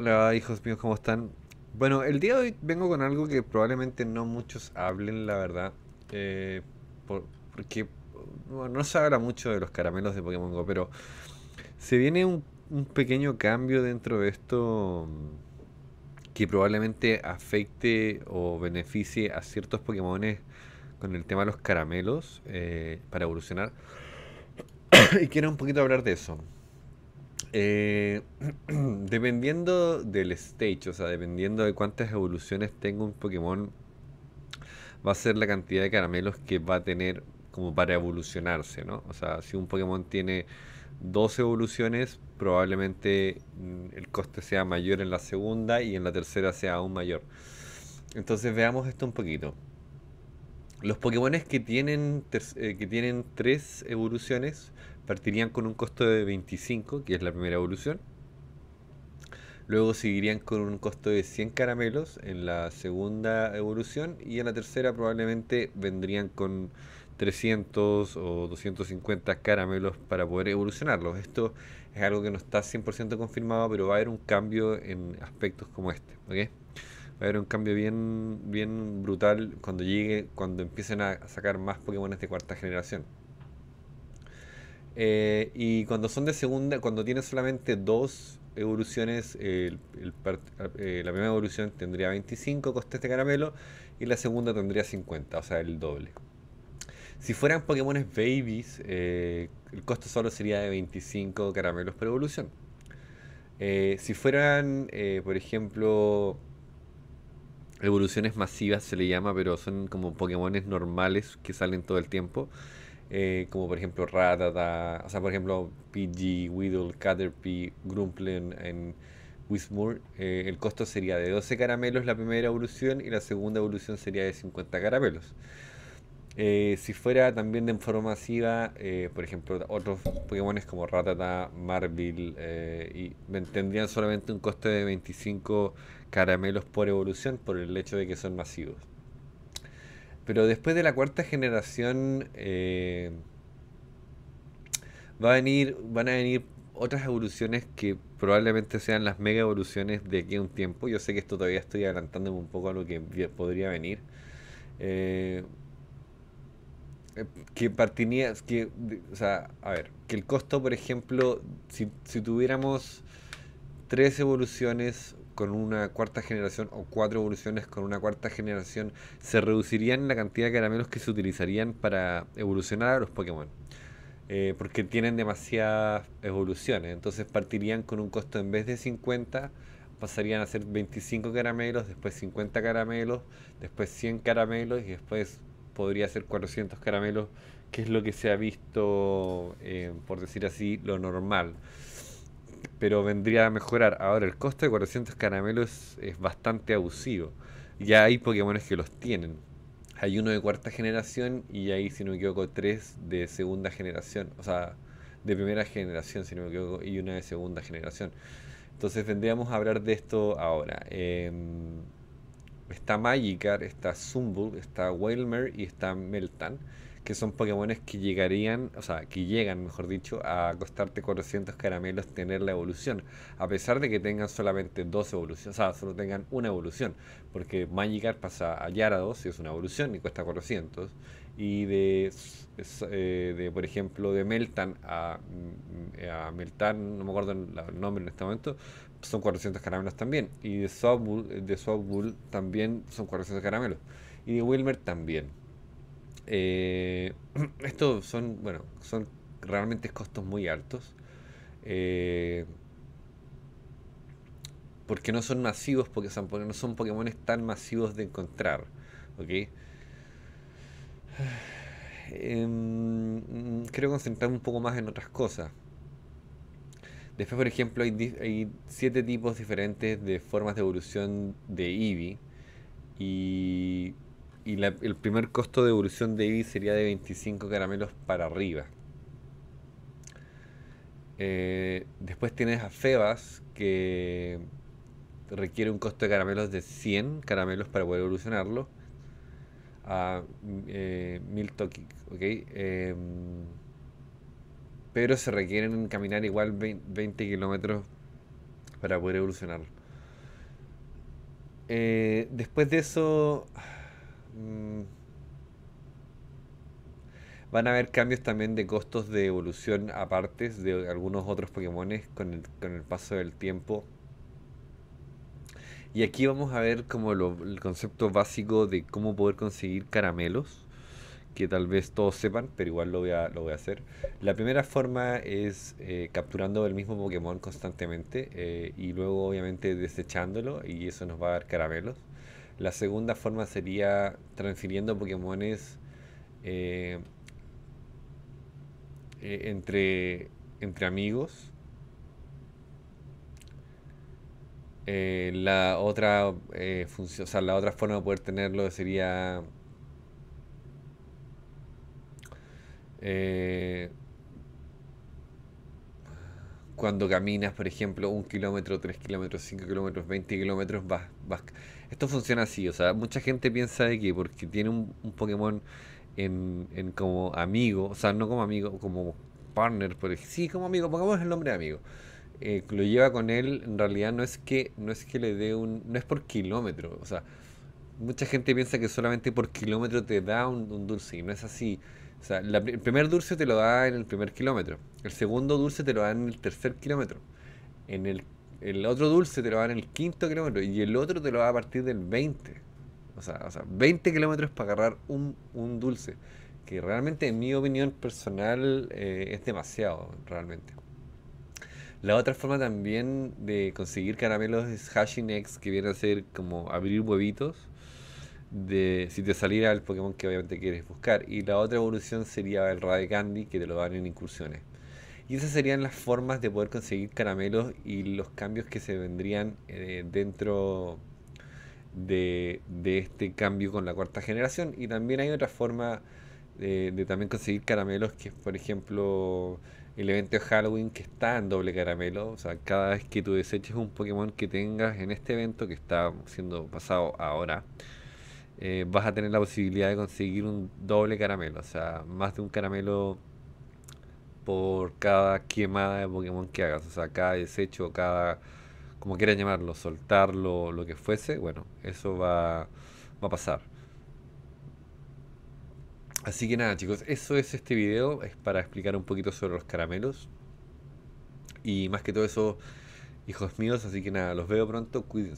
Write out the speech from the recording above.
Hola hijos míos, ¿cómo están? Bueno, el día de hoy vengo con algo que probablemente no muchos hablen, la verdad. Eh, porque no se habla mucho de los caramelos de Pokémon Go, pero se viene un, pequeño cambio dentro de esto mm, que probablemente afecte o beneficie a ciertos Pokémon con el tema de los caramelos eh, para evolucionar. y quiero un poquito hablar de eso. Eh, Dependiendo del stage, o sea, dependiendo de cuántas evoluciones tenga un Pokémon, va a ser la cantidad de caramelos que va a tener como para evolucionarse, ¿no? O sea, si un Pokémon tiene dos evoluciones, probablemente mm, el coste sea mayor en la segunda y en la tercera sea aún mayor. Entonces veamos esto un poquito. Los Pokémon que tienen, eh, que tienen tres evoluciones partirían con un costo de 25, que es la primera evolución. Luego seguirían con un costo de 100 caramelos en la segunda evolución y en la tercera probablemente vendrían con 300 o 250 caramelos para poder evolucionarlos. Esto es algo que no está 100% confirmado, pero va a haber un cambio en aspectos como este. Va a haber un cambio bien, bien brutal cuando llegue, cuando empiecen a sacar más Pokémon de cuarta generación. Eh, y cuando son de segunda, cuando tienen solamente dos evoluciones, eh, la primera evolución tendría 25 costes de caramelo y la segunda tendría 50, o sea, el doble. Si fueran Pokémones babies, eh, el costo solo sería de 25 caramelos por evolución. si fueran, por ejemplo, evoluciones masivas se le llama, pero son como Pokémones normales que salen todo el tiempo. Eh, como por ejemplo Ratata, o sea, por ejemplo PG, Weedle, Caterpie, Grumplin en Wismore, eh, el costo sería de 12 caramelos la primera evolución y la segunda evolución sería de 50 caramelos. Eh, si fuera también de forma masiva, por ejemplo, otros Pokémon como Ratata, Marvel, y tendrían solamente un costo de 25 caramelos por evolución por el hecho de que son masivos. Pero después de la cuarta generación eh, va a venir, van a venir otras evoluciones que probablemente sean las mega evoluciones de aquí a un tiempo. Yo sé que esto todavía estoy adelantándome un poco a lo que podría venir. Eh, eh, que partiría, que, a ver, que el costo, por ejemplo, si, si tuviéramos tres evoluciones con una cuarta generación o cuatro evoluciones con una cuarta generación, se reducirían la cantidad de caramelos que se utilizarían para evolucionar a los Pokémon. Eh, porque tienen demasiadas evoluciones. Entonces partirían con un costo en vez de 50, pasarían a ser 25 caramelos, después 50 caramelos, después 100 caramelos y después podría ser 400 caramelos, que es lo que se ha visto, eh, por decir así, lo normal pero vendría a mejorar. Ahora, el costo de 400 caramelos es, bastante abusivo. Ya hay Pokémones que los tienen. Hay uno de cuarta generación y hay, si no me equivoco, tres de segunda generación. O sea, de primera generación, si no me equivoco, y una de segunda generación. Entonces vendríamos a hablar de esto ahora. Em, está Magikar, está Zumbul, está Wailmer y está Meltan que son Pokémon que llegarían, o sea, que llegan, mejor dicho, a costarte 400 caramelos tener la evolución, a pesar de que tengan solamente dos evoluciones, o sea, solo tengan una evolución, porque Magikarp pasa a Yarados y es una evolución y cuesta 400, y eh, de, por ejemplo, de Meltan a, mm, Meltan, no me acuerdo el nombre en este momento, son 400 caramelos también, y de Softbull de también son 400 caramelos, y de Wilmer también. Eh, estos son, bueno, son realmente costos muy altos. Eh, porque no son masivos, porque no son Pokémon tan masivos de encontrar. ¿Ok? Eh, em, quiero concentrarme un poco más en otras cosas. Después, por ejemplo, hay, hay siete tipos diferentes de formas de evolución de Eevee. Y y el primer costo de evolución de Eevee sería de 25 caramelos para arriba. Eh, después tienes a Febas, que requiere un costo de caramelos de 100 caramelos para poder evolucionarlo. A eh, Tokik. Em, pero se requieren caminar igual 20 kilómetros para poder evolucionarlo. Eh, después de eso Mm. van a haber cambios también de costos de evolución partes de algunos otros Pokémon con el, paso del tiempo. Y aquí vamos a ver como el concepto básico de cómo poder conseguir caramelos, que tal vez todos sepan, pero igual lo voy a, lo voy a hacer. La primera forma es eh, capturando el mismo Pokémon constantemente eh, y luego obviamente desechándolo y eso nos va a dar caramelos. La segunda forma sería transfiriendo Pokémones eh, eh, entre, entre amigos. Eh, la otra la otra forma de poder tenerlo sería cuando caminas, por ejemplo, un kilómetro, tres kilómetros, cinco kilómetros, 20 kilómetros, vas esto funciona así, o sea, mucha gente piensa de que porque tiene un, un Pokémon en, como amigo, o sea, no como amigo, como partner, por sí, como amigo, Pokémon es el nombre de amigo. Eh, lo lleva con él, en realidad no es que no es que le dé un no es por kilómetro, o sea, mucha gente piensa que solamente por kilómetro te da un, dulce y no es así. O sea, el primer dulce te lo da en el primer kilómetro, el segundo dulce te lo da en el tercer kilómetro, en el el otro dulce te lo dan en el quinto kilómetro y el otro te lo va a partir del 20. O sea, o sea 20 kilómetros para agarrar un, dulce. Que realmente, en mi opinión personal, eh, es demasiado, realmente. La otra forma también de conseguir caramelos es Hashinex que viene a ser como abrir huevitos. De, si te saliera el Pokémon que obviamente quieres buscar. Y la otra evolución sería el Radecandy, que te lo dan en incursiones. Y esas serían las formas de poder conseguir caramelos y los cambios que se vendrían eh, dentro de, este cambio con la cuarta generación. Y también hay otra forma eh, de, también conseguir caramelos, que es por ejemplo el evento de Halloween que está en doble caramelo. O sea, cada vez que tú deseches un Pokémon que tengas en este evento, que está siendo pasado ahora, eh, vas a tener la posibilidad de conseguir un doble caramelo. O sea, más de un caramelo por cada quemada de Pokémon que hagas, o sea, cada desecho, cada, como quieran llamarlo, soltarlo, lo que fuese, bueno, eso va, va a pasar. Así que nada chicos, eso es este video, es para explicar un poquito sobre los caramelos. Y más que todo eso, hijos míos, así que nada, los veo pronto, cuídense.